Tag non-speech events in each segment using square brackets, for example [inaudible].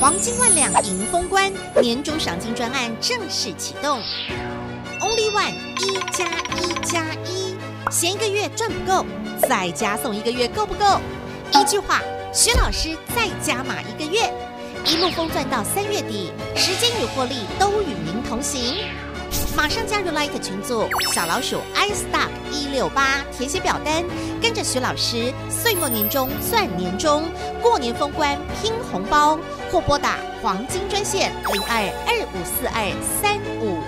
黄金万两迎封关，年终赏金专案正式启动。Only one，一加一加一，闲一个月赚不够，再加送一个月够不够？一句话，徐老师再加码一个月，一路封赚到三月底，时间与获利都与您同行。马上加入 Light 群组，小老鼠 i s t u c k 一六八填写表单，跟着徐老师岁末年终算年终，过年封关拼红包，或拨打黄金专线零二二五四二三五。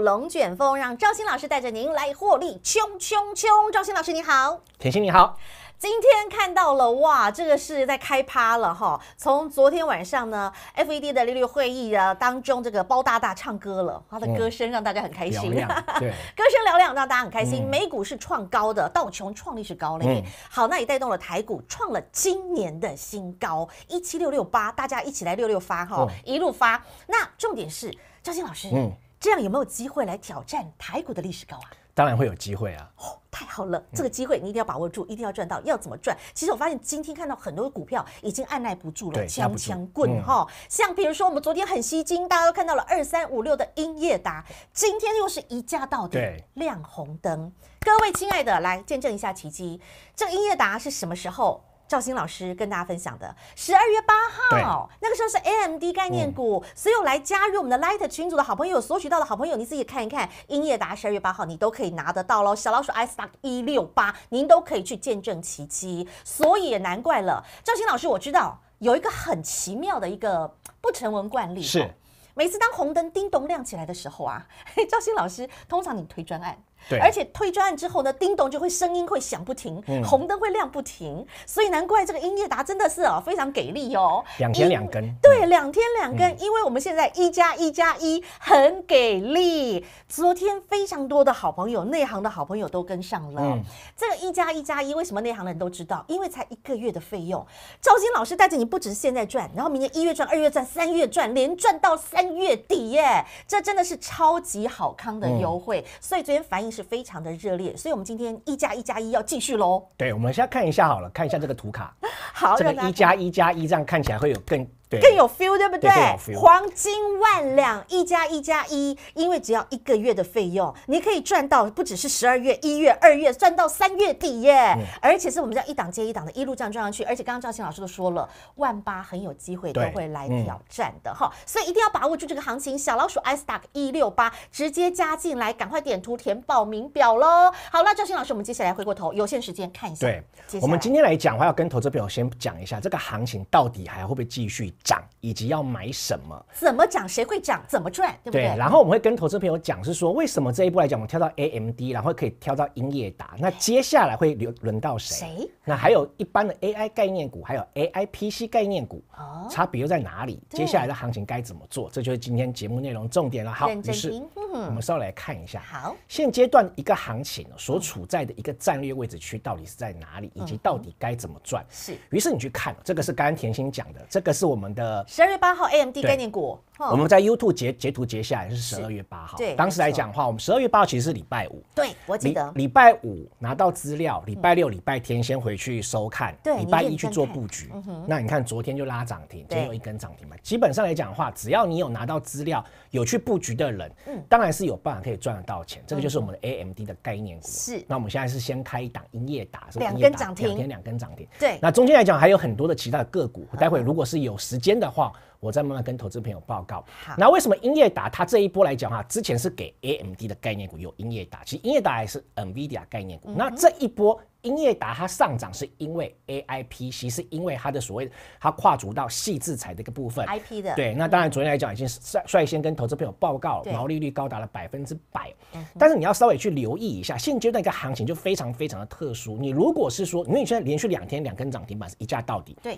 龙卷风让赵鑫老师带着您来获利，冲冲冲！赵鑫老师你好，田心你好。今天看到了哇，这个是在开趴了哈。从昨天晚上呢，F E D 的利率会议啊当中，这个包大大唱歌了，他的歌声让大家很开心，对，[laughs] 歌声嘹亮让大家很开心。美股是创高的，道琼创历史高高，好，那也带动了台股创了今年的新高，一七六六八，大家一起来六六发哈，一路发。那重点是赵鑫老师，嗯。这样有没有机会来挑战台股的历史高啊？当然会有机会啊！哦，太好了，这个机会你一定要把握住，一定要赚到。要怎么赚？其实我发现今天看到很多股票已经按耐不住了，枪枪棍哈。像比如说我们昨天很吸睛，大家都看到了二三五六的英业达，今天又是一价到底，亮红灯。各位亲爱的，来见证一下奇迹。这个英业达是什么时候？赵鑫老师跟大家分享的十二月八号，那个时候是 A M D 概念股，所有来加入我们的 Light 群组的好朋友，索取到的好朋友，你自己看一看，英业达十二月八号你都可以拿得到喽，小老鼠 iStock 一六八，您都可以去见证奇迹，所以也难怪了。赵鑫老师，我知道有一个很奇妙的一个不成文惯例，是每次当红灯叮咚亮起来的时候啊，[laughs] 赵鑫老师通常你推专案。而且推专案之后呢，叮咚就会声音会响不停，红灯会亮不停，所以难怪这个音乐达真的是哦非常给力哦，两天两根，对，两天两根，因为我们现在一加一加一很给力，昨天非常多的好朋友，内行的好朋友都跟上了，这个一加一加一为什么内行的人都知道？因为才一个月的费用，赵金老师带着你不止现在赚，然后明年一月赚，二月赚，三月赚，连赚到三月底耶，这真的是超级好康的优惠，所以昨天反应。是非常的热烈，所以我们今天一加一加一要继续喽。对，我们先看一下好了，看一下这个图卡，[laughs] 好，这个一加一加一这样看起来会有更。更有 feel 对不对？黄金万两一加一加一，因为只要一个月的费用，你可以赚到不只是十二月、一月、二月，赚到三月底耶！而且是我们样一档接一档的，一路这样赚上去。而且刚刚赵鑫老师都说了，万八很有机会都会来挑战的哈，所以一定要把握住这个行情。小老鼠 i s t a c k 一六八直接加进来，赶快点图填报名表喽！好了，赵鑫老师，我们接下来回过头，有限时间看一下。对我们今天来讲话，要跟投资表先讲一下，这个行情到底还会不会继续？涨以及要买什么？怎么涨？谁会涨？怎么赚？对不对？对。然后我们会跟投资朋友讲，是说为什么这一步来讲，我们跳到 AMD，然后可以跳到英业达。那接下来会轮轮到谁？谁？那还有一般的 AI 概念股，还有 AI PC 概念股。哦。差别又在哪里？接下来的行情该怎么做？这就是今天节目内容重点了。好，于是我们稍微来看一下。好。现阶段一个行情所处在的一个战略位置区到底是在哪里，以及到底该怎么赚？是。于是你去看，这个是刚刚甜心讲的，这个是我们。的十二月八号，AMD 概念股。我们在 YouTube 截截图截下来是十二月八号，对，当时来讲话，我们十二月八其实是礼拜五，对，我记得，礼拜五拿到资料，礼拜六、礼拜天先回去收看，对，礼拜一去做布局，嗯那你看昨天就拉涨停，今天有一根涨停嘛，基本上来讲话，只要你有拿到资料，有去布局的人，嗯，当然是有办法可以赚得到钱，这个就是我们的 AMD 的概念股，是，那我们现在是先开一档营业打，两根涨停，两天两根涨停，对，那中间来讲还有很多的其他的个股，待会如果是有时间的话，我再慢慢跟投资朋友报。好，那为什么英业达它这一波来讲哈，之前是给 AMD 的概念股有英业达，其实英业达也是 NVIDIA 概念股。那这一波英业达它上涨是因为 AIP，其实是因为它的所谓它跨足到细制裁的一个部分。I P 的。对，那当然昨天来讲已经率率先跟投资朋友报告毛利率高达了百分之百，但是你要稍微去留意一下，现阶段一个行情就非常非常的特殊。你如果是说，因为你现在连续两天两根涨停板是一价到底。对。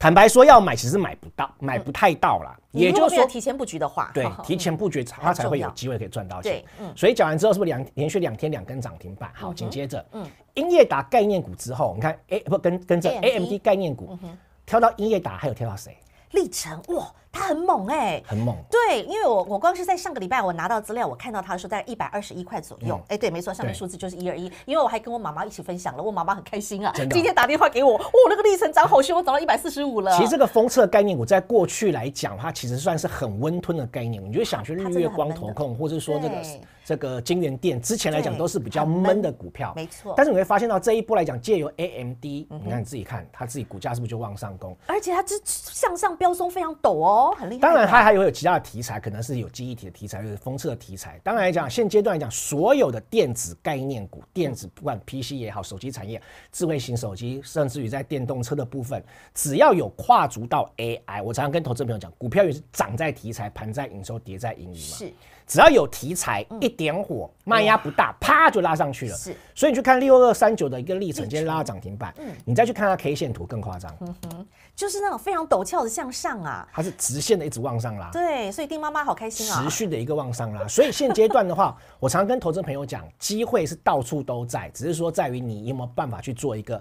坦白说，要买其实买不到，买不太到了。也就是说，提前布局的话，对，提前布局它才会有机会可以赚到钱。嗯。所以讲完之后，是不是两连续两天两根涨停板？好，紧接着，嗯，英业达概念股之后，你看 A 不跟跟着 A M D 概念股跳到英业达，还有跳到谁？历程哇。他很猛哎，很猛。对，因为我我光是在上个礼拜我拿到资料，我看到他说在一百二十一块左右。哎，对，没错，上面数字就是一二一。因为我还跟我妈妈一起分享了，我妈妈很开心啊，今天打电话给我，哇，那个历程涨好凶，我涨到一百四十五了。其实这个封测概念我在过去来讲，它其实算是很温吞的概念。你就想去日月光投控，或者说这个这个金源店，之前来讲都是比较闷的股票。没错。但是你会发现到这一波来讲，借由 AMD，你看你自己看，它自己股价是不是就往上攻？而且它这向上飙升非常陡哦。很厉害。当然，它还会有其他的题材，可能是有记忆体的题材，或者封测的题材。当然来讲，现阶段来讲，所有的电子概念股，电子不管 PC 也好，手机产业，智慧型手机，甚至于在电动车的部分，只要有跨足到 AI，我常常跟投资朋友讲，股票也是涨在题材，盘在营收，跌在盈余嘛。是。只要有题材一点火，卖压不大，啪就拉上去了。是，所以你去看六二三九的一个历程，今天拉到涨停板。嗯，你再去看它 K 线图，更夸张。嗯哼，就是那种非常陡峭的向上啊。它是直线的一直往上拉。对，所以丁妈妈好开心啊。持续的一个往上拉，所以现阶段的话，[laughs] 我常跟投资朋友讲，机会是到处都在，只是说在于你有没有办法去做一个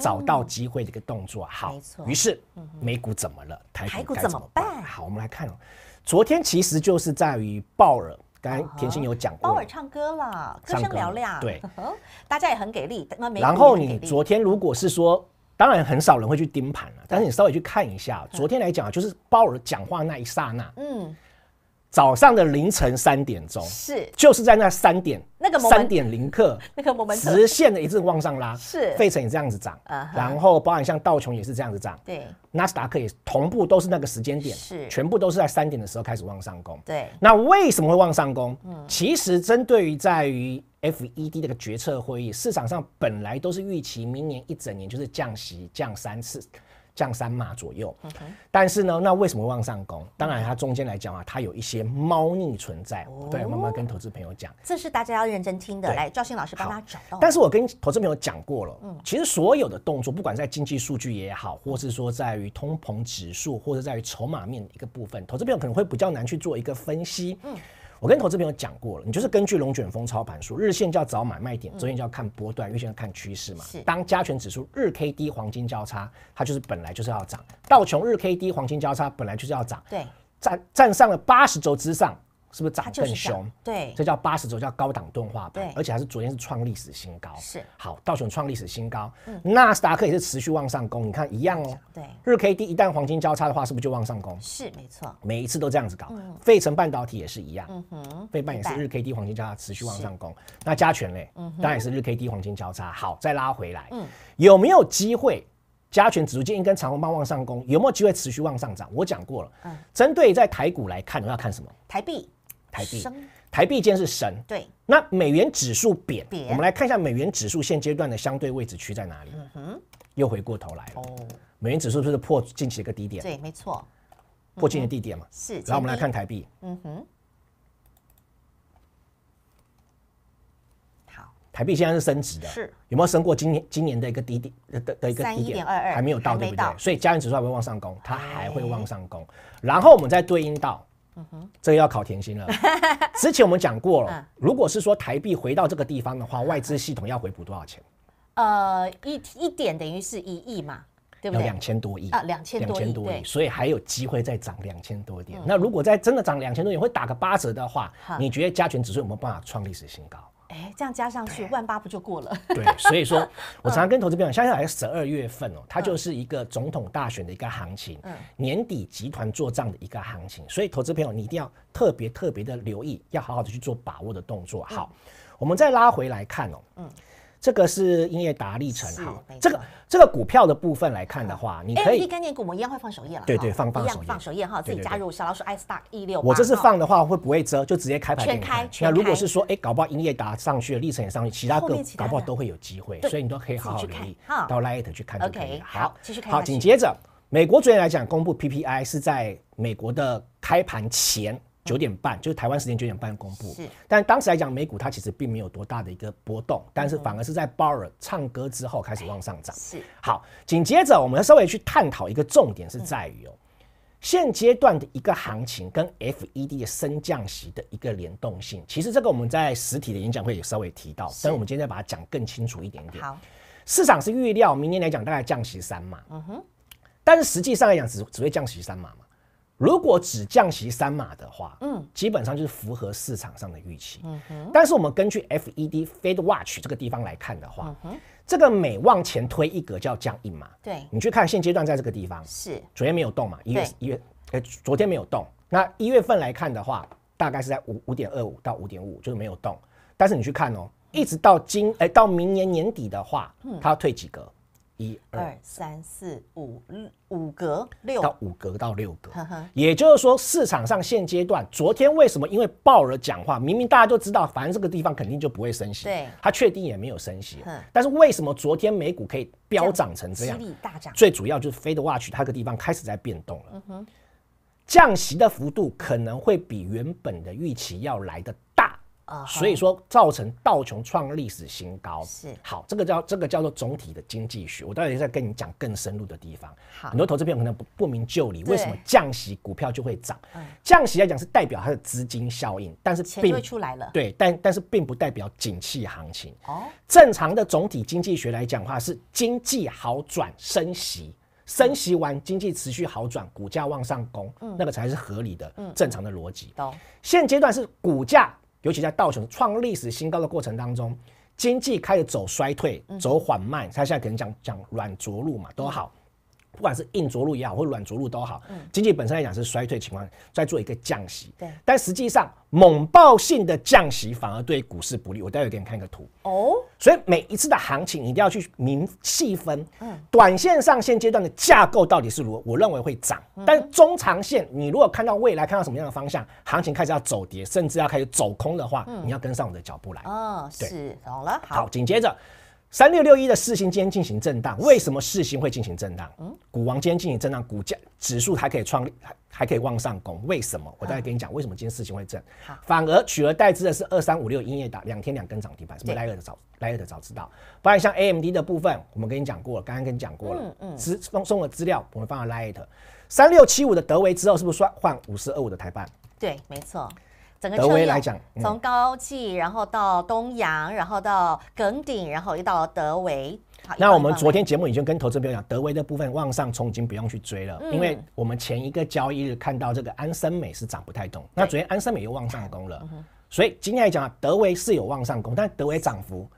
找到机会的一个动作。好，于是美股怎么了？台股怎么办？好，我们来看哦。昨天其实就是在于鲍尔，刚才田心有讲过，鲍尔唱歌了，歌声嘹亮，对，[laughs] 大家也很给力。然后你昨天如果是说，当然很少人会去盯盘了，但是你稍微去看一下，昨天来讲就是鲍尔讲话那一刹那，嗯。早上的凌晨三点钟是，就是在那三点那个三点零刻那个直线的一次往上拉是，费城也这样子涨，然后包含像道琼也是这样子涨，对，纳斯达克也同步都是那个时间点是，全部都是在三点的时候开始往上攻，对。那为什么会往上攻？嗯，其实针对于在于 F E D 这个决策会议，市场上本来都是预期明年一整年就是降息降三次。降三码左右，但是呢，那为什么往上攻？当然，它中间来讲啊，它有一些猫腻存在。对，慢慢跟投资朋友讲，这是大家要认真听的。来，赵鑫老师帮他找到。但是我跟投资朋友讲过了，嗯，其实所有的动作，不管在经济数据也好，或是说在于通膨指数，或者在于筹码面一个部分，投资朋友可能会比较难去做一个分析。嗯。我跟投资朋友讲过了，你就是根据龙卷风操盘术，日线叫找买卖点，周线叫看波段，月线看趋势嘛。当加权指数日 K D 黄金交叉，它就是本来就是要涨。道琼日 K D 黄金交叉本来就是要涨。对，站站上了八十周之上。是不是涨更凶？对，这叫八十周叫高档钝化板，而且还是昨天是创历史新高。是好道琼创历史新高，纳斯达克也是持续往上攻。你看一样哦。对，日 K D 一旦黄金交叉的话，是不是就往上攻？是没错，每一次都这样子搞。费城半导体也是一样，嗯哼，费半也是日 K D 黄金交叉持续往上攻。那加权嘞，当然也是日 K D 黄金交叉。好，再拉回来，有没有机会加权指数建议跟长虹棒往上攻？有没有机会持续往上涨？我讲过了，针对在台股来看，你要看什么？台币。台币，台币间是升，对。那美元指数贬，我们来看一下美元指数现阶段的相对位置区在哪里。嗯哼，又回过头来了。哦，美元指数是不是破近期一个低点？对，没错，破近期低点嘛。是。然后我们来看台币。嗯哼。好，台币现在是升值的，是有没有升过今年今年的一个低点？的的一个低点，二二还没有到不对？所以加元指数还会往上攻，它还会往上攻。然后我们再对应到。这个要考甜心了。[laughs] 之前我们讲过了，如果是说台币回到这个地方的话，外资系统要回补多少钱？呃，一一点等于是一亿嘛，对不对？有两千多亿啊，两千两千多亿，所以还有机会再涨两千多点。那如果再真的涨两千多点，会打个八折的话，你觉得加权指数有没办法创历史新高？哎，这样加上去，万八不就过了？[laughs] 对，所以说，我常常跟投资朋友相像像十二月份哦，它就是一个总统大选的一个行情，年底集团做账的一个行情，所以投资朋友你一定要特别特别的留意，要好好的去做把握的动作。好，我们再拉回来看哦，嗯。这个是音业达历程好，这个这个股票的部分来看的话，你可以跟年股模一样，会放首页了。对对，放放首页，放首页哈，自己加入小老鼠 i stock 一六。我这次放的话会不会遮？就直接开盘。全开。那如果是说，哎，搞不好音业达上去，历程也上去，其他个搞不好都会有机会，所以你都可以好好留意，到 l 那一天去看就可以好，继续看。好，紧接着美国昨天来讲，公布 PPI 是在美国的开盘前。九点半就是台湾时间九点半公布，是。但当时来讲，美股它其实并没有多大的一个波动，但是反而是在鲍尔唱歌之后开始往上涨。是。好，紧接着我们稍微去探讨一个重点是在于哦，现阶段的一个行情跟 FED 的升降息的一个联动性。其实这个我们在实体的演讲会也稍微提到，以我们今天再把它讲更清楚一点点。好。市场是预料明年来讲大概降息三嘛，嗯哼。但是实际上来讲，只只会降息三嘛嘛。如果只降息三码的话，嗯，基本上就是符合市场上的预期。嗯哼。但是我们根据 F E D Fed Watch 这个地方来看的话，这个每往前推一格叫降一码。对。你去看现阶段在这个地方，是昨天没有动嘛？一月一月，哎，昨天没有动。那一月份来看的话，大概是在五五点二五到五点五，就是没有动。但是你去看哦，一直到今，哎，到明年年底的话，它退几格？一二三四五五格六到五格到六格，也就是说市场上现阶段，昨天为什么？因为鲍尔讲话，明明大家就知道，反正这个地方肯定就不会升息，对，他确定也没有升息。但是为什么昨天美股可以飙涨成这样？最主要就是 Fed Watch 它个地方开始在变动了，嗯哼，降息的幅度可能会比原本的预期要来的。所以说造成道琼创历史新高，是好，这个叫这个叫做总体的经济学。我到底在跟你讲更深入的地方。好，很多投朋友可能不不明就里，为什么降息股票就会上？降息来讲是代表它的资金效应，但是并出来了，对，但但是并不代表景气行情。哦，正常的总体经济学来讲话是经济好转升息，升息完经济持续好转，股价往上攻，嗯，那个才是合理的，嗯，正常的逻辑。现阶段是股价。尤其在道琼斯创历史新高的过程当中，经济开始走衰退、走缓慢，它现在可能讲讲软着陆嘛，都好。不管是硬着陆也好，或软着陆都好，嗯，经济本身来讲是衰退情况，在做一个降息，对，但实际上猛暴性的降息反而对股市不利。我待会给你看一个图哦，所以每一次的行情一定要去明细分，嗯，短线上现阶段的架构到底是如何？我认为会涨，但中长线你如果看到未来看到什么样的方向，行情开始要走跌，甚至要开始走空的话，嗯，你要跟上我的脚步来，哦，是，懂了，好，紧接着。三六六一的四星今天进行震荡，为什么四星会进行震荡？嗯，股王今天进行震荡，股价指数还可以创，还还可以往上攻，为什么？我再来跟你讲，为什么今天四星会震？反而取而代之的是二三五六，音乐打两天两根涨停板。是不是？莱尔的早莱尔的早知道。不然像 AMD 的部分，我们跟你讲过了，刚刚跟你讲过了，嗯嗯，资送了资料，我们放了 l i g 三六七五的德维之后，是不是算换五十二五的台半？对，没错。整个德威来讲，从高气，然后到东洋，然后到梗丁，然后又到德维。那我们昨天节目已经跟投资朋友讲，德维的部分往上冲已经不用去追了，因为我们前一个交易日看到这个安生美是涨不太动。那昨天安生美又往上攻了，所以今天来讲，德维是有往上攻，但德维涨幅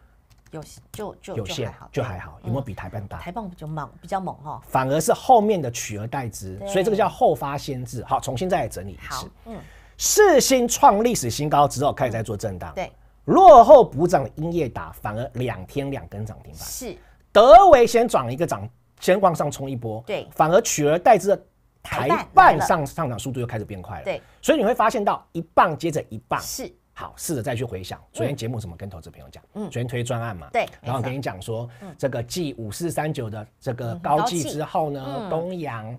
有就就有限，就还好。有没有比台棒大？台棒比较猛，比较猛哈。反而是后面的取而代之，所以这个叫后发先至。好，重新再来整理一次。嗯。四星创历史新高之后开始在做震荡，对，落后补涨的英业达反而两天两根涨停板，是德维先涨一个涨，先往上冲一波，对，反而取而代之的台半上上涨速度又开始变快了，对，所以你会发现到一棒接着一棒，是好试着再去回想昨天节目怎么跟投资朋友讲，嗯，昨天推专案嘛，对，然后我跟你讲说，这个 G 五四三九的这个高技之后呢，东阳，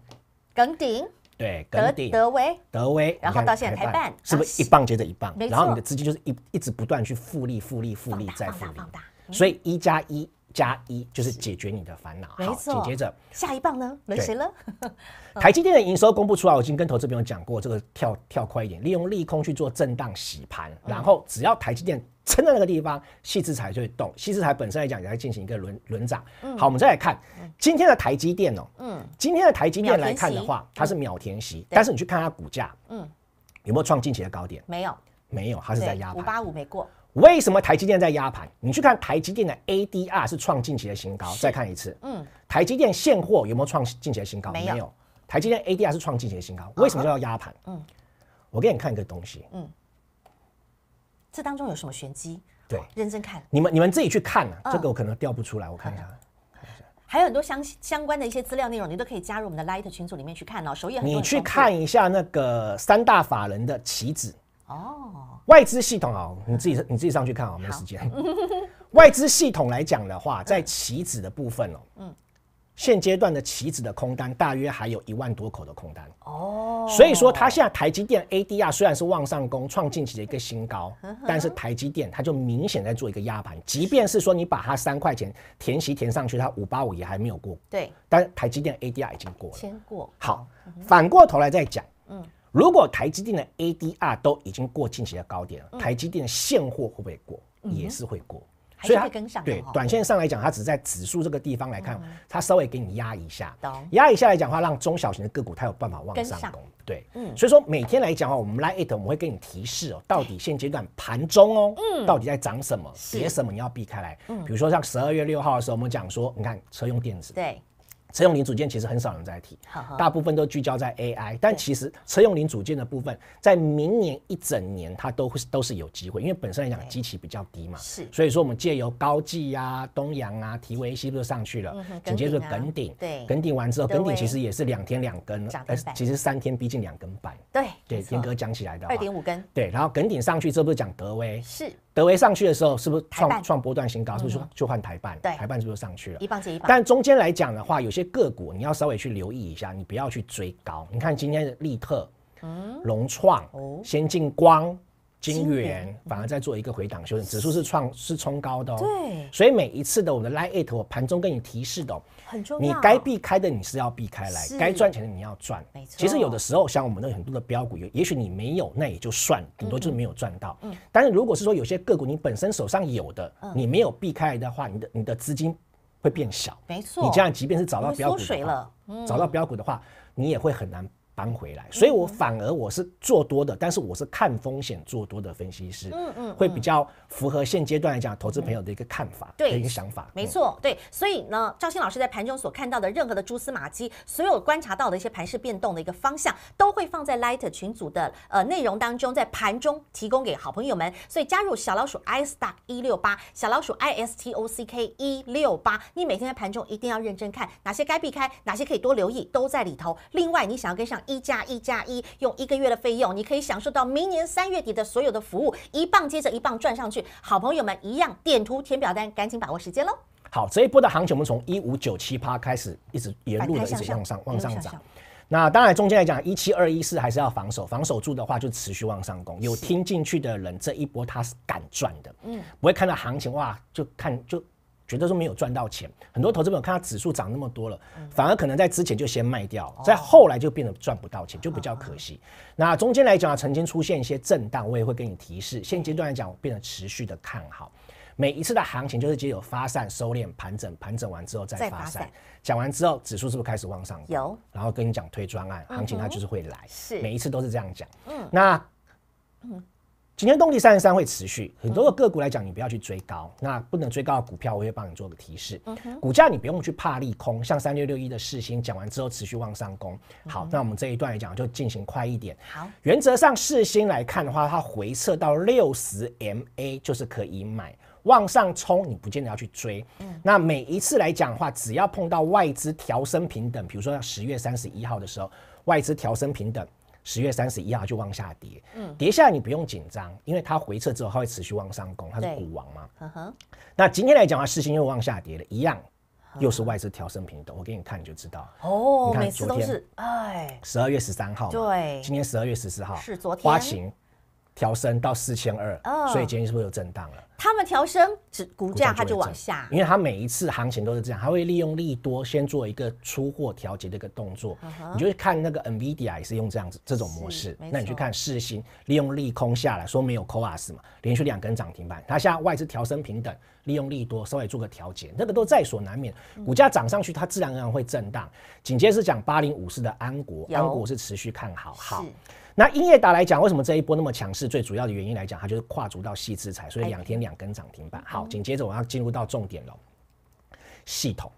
耿鼎。对，德德威，德威，然后到现在还办，是不是一棒接着一棒？然后你的资金就是一一直不断去复利、复利、复利，再复利，所以一加一。加一就是解决你的烦恼，好。紧接着下一棒呢，轮谁了？[laughs] 台积电的营收公布出来，我已经跟投资朋友讲过，这个跳跳快一点，利用利空去做震荡洗盘，然后只要台积电撑在那个地方，西之财就会动。西之财本身来讲也在进行一个轮轮涨。好，我们再来看今天的台积电哦。嗯。今天的台积电来看的话，它是秒填息，但是你去看它股价，嗯，有没有创近期的高点？没有，没有，它是在压盘，五八五没过。为什么台积电在压盘？你去看台积电的 ADR 是创近期的新高，再看一次。嗯，台积电现货有没有创近期的新高？没有。台积电 ADR 是创近期的新高，为什么叫压盘？嗯，我给你看一个东西。嗯，这当中有什么玄机？对，认真看。你们你们自己去看啊，这个我可能调不出来，我看一下。还有很多相相关的一些资料内容，你都可以加入我们的 Light 群组里面去看哦。首页，你去看一下那个三大法人的棋子。哦，外资系统啊，你自己你自己上去看啊，没时间。[laughs] 外资系统来讲的话，在棋子的部分哦，嗯，现阶段的棋子的空单大约还有一万多口的空单哦，所以说它现在台积电 ADR 虽然是往上攻创近期的一个新高，但是台积电它就明显在做一个压盘，即便是说你把它三块钱填息填上去，它五八五也还没有过，对，但台积电 ADR 已经过了，先过。好，反过头来再讲，嗯。如果台积电的 ADR 都已经过近期的高点了，台积电的现货会不会过？也是会过，所以它跟上对。短线上来讲，它只在指数这个地方来看，它稍微给你压一下，压一下来讲话，让中小型的个股它有办法往上攻。对，嗯，所以说每天来讲话，我们来 i it 我会给你提示哦，到底现阶段盘中哦，嗯，到底在涨什么、跌什么，你要避开来。嗯，比如说像十二月六号的时候，我们讲说，你看车用电子，对。车用零组件其实很少人在提，大部分都聚焦在 AI。但其实车用零组件的部分，在明年一整年，它都会都是有机会，因为本身来讲基期比较低嘛。是，所以说我们借由高技啊、东阳啊、提维不都上去了，紧接着鼎，对，耿鼎完之后，耿鼎其实也是两天两根，其实三天逼近两根半。对。对，严格讲起来的，二点五根。对，然后跟顶上去，这不是讲德威？是，德威上去的时候，是不是创创波段新高？是不是就换台办？对，台办是不是上去了？一棒接一棒。但中间来讲的话，有些个股你要稍微去留意一下，你不要去追高。你看今天的立特、嗯、融创、先进光。金元反而在做一个回档修正，指数是创是冲高的哦。对，所以每一次的我们的 live，我盘中跟你提示的，很重要。你该避开的你是要避开来，该赚钱的你要赚。没错。其实有的时候，像我们的很多的标股，也许你没有，那也就算，顶多就是没有赚到。嗯。但是如果是说有些个股你本身手上有的，你没有避开来的话，你的你的资金会变小。没错。你这样即便是找到标股，缩水了，找到标股的话，你也会很难。搬回来，所以我反而我是做多的，但是我是看风险做多的分析师，嗯嗯，会比较符合现阶段来讲投资朋友的一个看法，对一个想法，没错，对，所以呢，赵鑫老师在盘中所看到的任何的蛛丝马迹，所有观察到的一些盘势变动的一个方向，都会放在 Light 群组的呃内容当中，在盘中提供给好朋友们。所以加入小老鼠 I Stock 一六八，小老鼠 I S T O C K 一六八，你每天在盘中一定要认真看哪些该避开，哪些可以多留意，都在里头。另外，你想要跟上。一加一加一，用一个月的费用，你可以享受到明年三月底的所有的服务，一棒接着一棒赚上去。好朋友们，一样点图填表单，赶紧把握时间喽！好，这一波的行情，我们从一五九七八开始，一直沿路的一直往上往上涨。那当然，中间来讲，一七二一四还是要防守，防守住的话就持续往上攻。有听进去的人，这一波他是敢赚的，嗯，不会看到行情哇就看就。觉得说没有赚到钱，很多投资朋友看到指数涨那么多了，反而可能在之前就先卖掉，在后来就变得赚不到钱，就比较可惜。那中间来讲啊，曾经出现一些震荡，我也会跟你提示。现阶段来讲，我变得持续的看好。每一次的行情就是只有发散、收敛、盘整、盘整完之后再发散。讲完之后，指数是不是开始往上？有。然后跟你讲推专案行情，它就是会来。是。每一次都是这样讲。嗯。那。今天动力三十三会持续，很多个股来讲，你不要去追高，那不能追高的股票，我会帮你做个提示。股价你不用去怕利空，像三六六一的四星讲完之后，持续往上攻。好，那我们这一段来讲就进行快一点。好，原则上试星来看的话，它回撤到六十 MA 就是可以买，往上冲你不见得要去追。那每一次来讲的话，只要碰到外资调升平等，比如说十月三十一号的时候，外资调升平等。十月三十一号就往下跌，嗯，跌下来你不用紧张，因为它回撤之后它会持续往上攻，它是股王嘛。嗯哼。那今天来讲的话，市心又往下跌了，一样，又是外资调升品种，我给你看你就知道。哦，你看昨天，哎，十二月十三号，对，今天十二月十四号是昨天。调升到四千二，所以今天是不是有震荡了？他们调升，只股价它就往下，因为它每一次行情都是这样，它会利用利多先做一个出货调节的一个动作。你就看那个 Nvidia 也是用这样子这种模式。那你去看四星，利用利空下来说没有 c o a s 嘛，连续两根涨停板，它现在外资调升平等，利用利多稍微做个调节，那个都在所难免。股价涨上去，它自然而然会震荡。紧接着讲八零五四的安国，安国是持续看好好。那英业达来讲，为什么这一波那么强势？最主要的原因来讲，它就是跨足到细资裁，所以两天两根涨停板。好，紧接着我要进入到重点了，系统。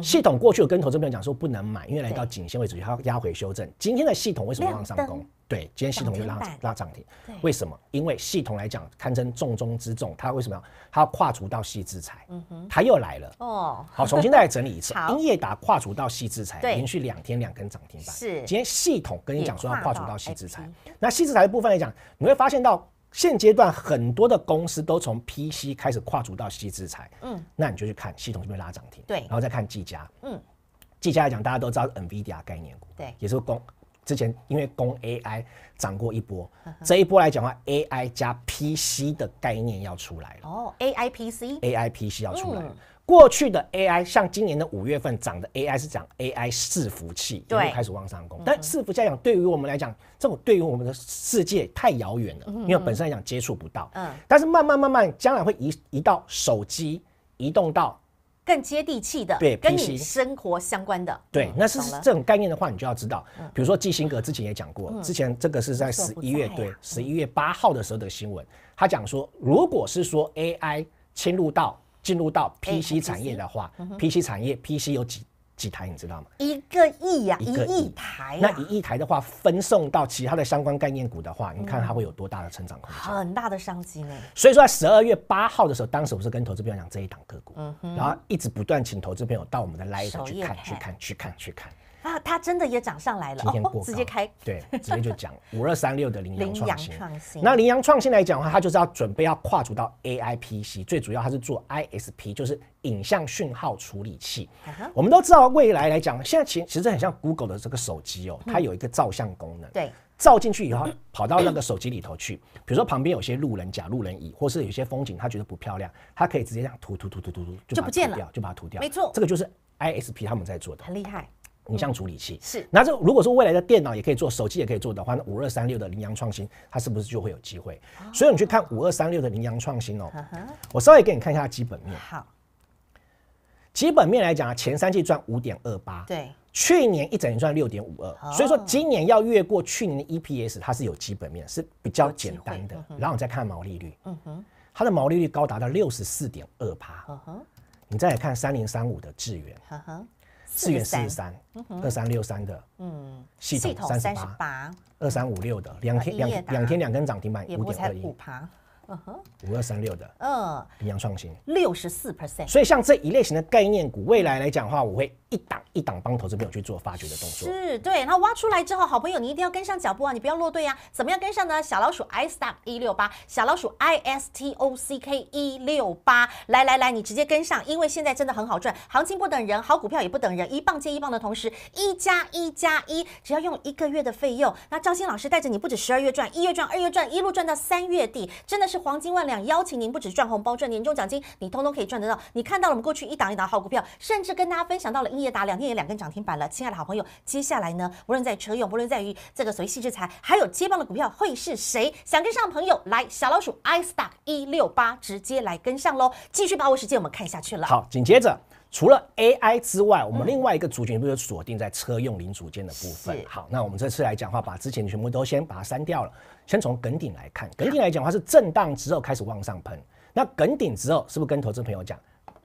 系统过去有跟投资朋友讲说不能买，因为来到颈线位置它要压回修正。今天的系统为什么往上攻？对，今天系统又拉拉涨停，为什么？因为系统来讲堪称重中之重，它为什么要它要跨足到细资裁？嗯哼，它又来了哦。[laughs] 好，重新再来整理一次。英业达跨足到细资裁，连续两天两根涨停板。是，今天系统跟你讲说要跨足到细资裁。那细资裁的部分来讲，你会发现到。现阶段很多的公司都从 PC 开始跨足到 C 制裁，嗯，那你就去看系统不是拉涨停，对，然后再看技嘉，嗯技嘉来讲，大家都知道 NVIDIA 概念股，对，也是公之前因为公 AI 涨过一波，这一波来讲的话，AI 加 PC 的概念要出来了，哦，AIPC，AIPC 要出来了。过去的 AI 像今年的五月份涨的 AI 是讲 AI 伺服器，对，开始往上攻。但伺服器来讲，对于我们来讲，这种对于我们的世界太遥远了，因为本身来讲接触不到。嗯，但是慢慢慢慢，将来会移移到手机，移动到更接地气的，对，跟你生活相关的。对，那是这种概念的话，你就要知道，比如说基辛格之前也讲过，之前这个是在十一月对十一月八号的时候的新闻，他讲说，如果是说 AI 侵入到。进入到 PC 产业的话，PC 产业 PC 有几几台，你知道吗？一个亿呀，一亿台。那一亿台的话，分送到其他的相关概念股的话，你看它会有多大的成长空间？很大的商机呢。所以说，在十二月八号的时候，当时我是跟投资朋友讲这一档个股，然后一直不断请投资朋友到我们的 live 上去看、去看、去看、去看。啊，它真的也涨上来了。今天过，直接开对，直接就讲 [laughs] 五二三六的羚羊创新。那羚羊创新来讲的话，它就是要准备要跨足到 A I P C，最主要它是做 I S P，就是影像讯号处理器。我们都知道，未来来讲，现在其其实很像 Google 的这个手机哦，它有一个照相功能。对，照进去以后，跑到那个手机里头去。比如说旁边有些路人甲、路人乙，或是有些风景，它觉得不漂亮，它可以直接像涂涂涂涂涂涂就不见了，就把它涂掉。没错，这个就是 I S P 他们在做的，很厉害。影像处理器是，那这如果说未来的电脑也可以做，手机也可以做的话，那五二三六的羚羊创新，它是不是就会有机会？所以你去看五二三六的羚羊创新哦，我稍微给你看一下基本面。好，基本面来讲啊，前三季赚五点二八，对，去年一整年赚六点五二，所以说今年要越过去年的 EPS，它是有基本面是比较简单的。然后你再看毛利率，嗯哼，它的毛利率高达到六十四点二八，嗯哼，你再来看三零三五的智源，嗯哼。四元四十三，二三六三的，嗯，系统三十八，二三五六的，两天两两天两根涨停板，五点二一。嗯哼，五二三六的，嗯，营洋创新六十四 percent，所以像这一类型的概念股，未来来讲的话，我会一档一档帮投资朋友去做发掘的动作。是对，那挖出来之后，好朋友你一定要跟上脚步啊，你不要落队呀！怎么样跟上呢？小老鼠 i stock 一六八，小老鼠 i s t o c k 一六八，来来来，你直接跟上，因为现在真的很好赚，行情不等人，好股票也不等人，一棒接一棒的同时，一加一加一，只要用一个月的费用，那张欣老师带着你，不止十二月赚，一月赚，二月赚，一路赚到三月底，真的是。黄金万两，邀请您不止赚红包，赚年终奖金，你通通可以赚得到。你看到了我们过去一档一档好股票，甚至跟大家分享到了一业打两天也两根涨停板了，亲爱的好朋友，接下来呢，无论在车用，无论在于这个谓性之财，还有接棒的股票会是谁？想跟上朋友来小老鼠 i stock 一六八，直接来跟上喽。继续把握时间，我们看下去了。好，紧接着。除了 AI 之外，我们另外一个族群，不就锁定在车用零组件的部分？好，那我们这次来讲的话，把之前全部都先把它删掉了，先从梗顶来看，梗顶来讲的话是震荡之后开始往上喷。那梗顶之后，是不是跟投资朋友讲，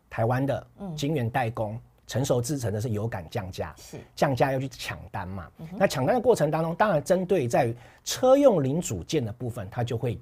台湾的金圆代工成熟制成的是有感降价，是降价要去抢单嘛？那抢单的过程当中，当然针对在车用零组件的部分，它就会。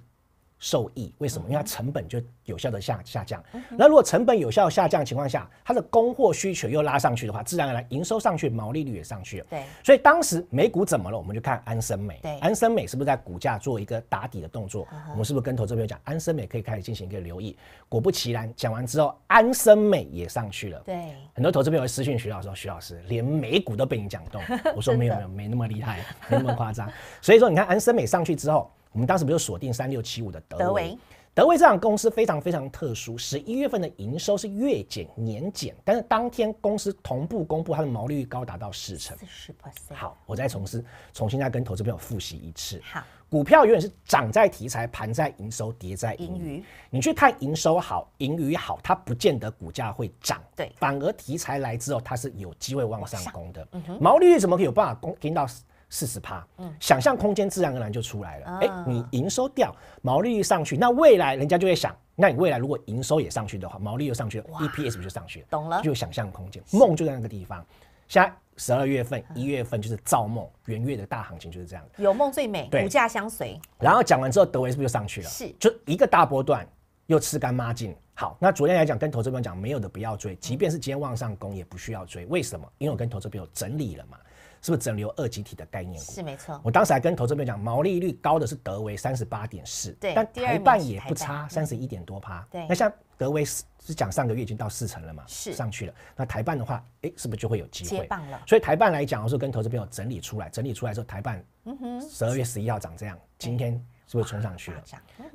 受益为什么？因为它成本就有效的下下降。那如果成本有效下降情况下，它的供货需求又拉上去的话，自然而然营收上去，毛利率也上去了。对，所以当时美股怎么了？我们就看安森美。对，安森美是不是在股价做一个打底的动作？我们是不是跟投资朋友讲，安森美可以开始进行一个留意？果不其然，讲完之后，安森美也上去了。对，很多投资朋友私信徐老师，徐老师连美股都被你讲动。我说 [laughs] 没有没有，没那么厉害，没那么夸张。所以说，你看安森美上去之后。我们当时不就锁定三六七五的德德维？德威这样公司非常非常特殊，十一月份的营收是月减年减，但是当天公司同步公布它的毛利率高达到四成。四十 percent。好，我再重思重新再跟投资朋友复习一次。好，股票永远是涨在题材，盘在营收，跌在盈余。你去看营收好，盈余好，它不见得股价会涨，对，反而题材来之后，它是有机会往上攻的。毛利率怎么可以有办法攻，听到？四十趴，嗯，想象空间自然而然就出来了。哎，你营收掉，毛利率上去，那未来人家就会想，那你未来如果营收也上去的话，毛利又上去了，EPS 不就上去了？懂了，就有想象空间，梦就在那个地方。现在十二月份、一月份就是造梦，元月的大行情就是这样，有梦最美，股价相随。然后讲完之后，德维是不是就上去了？是，就一个大波段又吃干抹净。好，那昨天来讲，跟投资友讲，没有的不要追，即便是今天往上攻，也不需要追。为什么？因为我跟投资朋友整理了嘛。是不是整流二级体的概念股？是没错。我当时还跟投资朋友讲，毛利率高的是德维三十八点四，但台办也不差，三十一点多趴。对，那像德维是是讲上个月已经到四成了嘛？是上去了。那台办的话，哎，是不是就会有机会？所以台办来讲，我是跟投资朋友整理出来，整理出来之后，台办，嗯哼，十二月十一号涨这样，今天是不是冲上去了？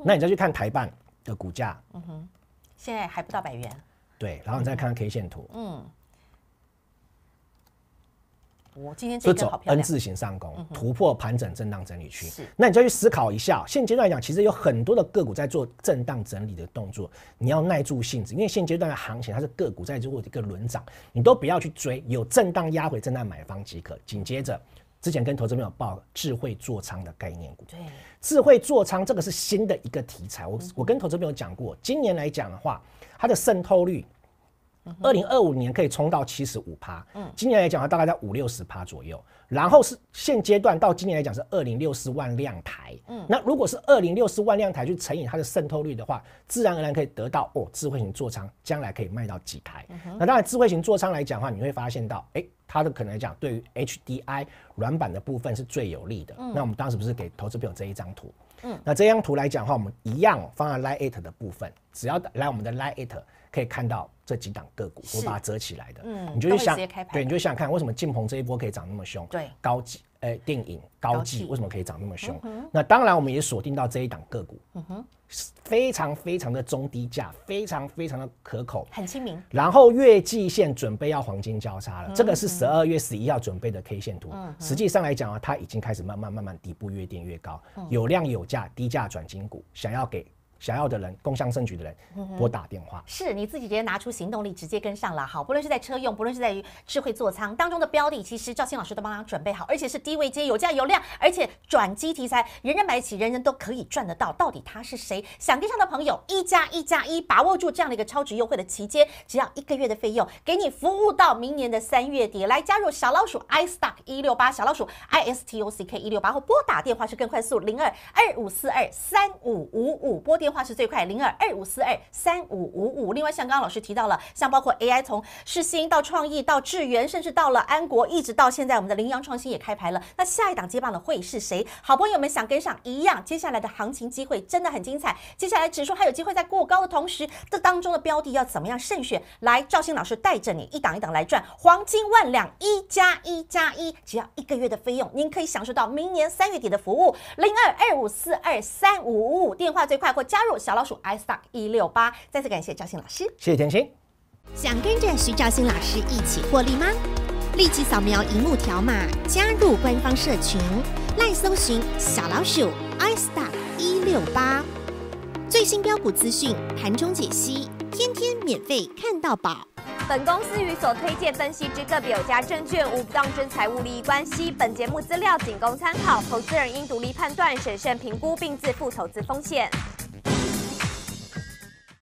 那你再去看台办的股价，嗯哼，现在还不到百元。对，然后你再看 K 线图，嗯。我今天就走 N 字形上攻，突破盘整震荡整理区。是，那你就去思考一下，现阶段讲，其实有很多的个股在做震荡整理的动作。你要耐住性子，因为现阶段的行情，它是个股在做一个轮涨，你都不要去追，有震荡压回，震荡买方即可。紧接着，之前跟投资朋友报智慧做仓的概念股，对，智慧做仓这个是新的一个题材。我我跟投资朋友讲过，今年来讲的话，它的渗透率。二零二五年可以冲到七十五趴，嗯，今年来讲的话，大概在五六十趴左右。然后是现阶段到今年来讲是二零六四万辆台，嗯，那如果是二零六四万辆台去乘以它的渗透率的话，自然而然可以得到哦，智慧型座舱将来可以卖到几台。那当然，智慧型座舱来讲的话，你会发现到，哎，它的可能来讲对于 HDI 软板的部分是最有利的。那我们当时不是给投资朋友这一张图，嗯，那这张图来讲的话，我们一样放在 Lite 的部分，只要来我们的 Lite 可以看到。这几档个股，我把它折起来的，你就想，对，你就想看，为什么劲鹏这一波可以涨那么凶？对，高技诶，电影高技为什么可以涨那么凶？那当然，我们也锁定到这一档个股，嗯哼，非常非常的中低价，非常非常的可口，很亲民。然后月季线准备要黄金交叉了，这个是十二月十一要准备的 K 线图。实际上来讲啊，它已经开始慢慢慢慢底部越垫越高，有量有价，低价转金股，想要给。想要的人，工商生局的人，拨打电话。是你自己直接拿出行动力，直接跟上了。好，不论是在车用，不论是在于智慧座舱当中的标的，其实赵鑫老师都帮他准备好，而且是低位接有价有量，而且转机题材，人人买得起，人人都可以赚得到。到底他是谁？想跟上的朋友，一加一加一，把握住这样的一个超值优惠的期间，只要一个月的费用，给你服务到明年的三月底，来加入小老鼠 i stock 一六八，小老鼠 i s t o c k 一六八或拨打电话是更快速，零二二五四二三五五五拨电。话是最快，零二二五四二三五五五。另外，像刚刚老师提到了，像包括 AI，从世新到创意到智源，甚至到了安国，一直到现在，我们的羚羊创新也开牌了。那下一档接棒的会是谁？好朋友们想跟上一样，接下来的行情机会真的很精彩。接下来指数还有机会在过高的同时，这当中的标的要怎么样慎选？来，赵鑫老师带着你一档一档来赚黄金万两，一加一加一，只要一个月的费用，您可以享受到明年三月底的服务。零二二五四二三五五五，电话最快或加。加入小老鼠 iStock 一六八，再次感谢赵信老师。谢谢天心。想跟着徐兆新老师一起获利吗？立即扫描荧幕条码，加入官方社群。赖搜寻小老鼠 iStock 一六八，最新标股资讯、盘中解析，天天免费看到宝。本公司与所推荐分析之个别有家证券无不当之财务利益关系。本节目资料仅供参考，投资人应独立判断、审慎评估并自负投资风险。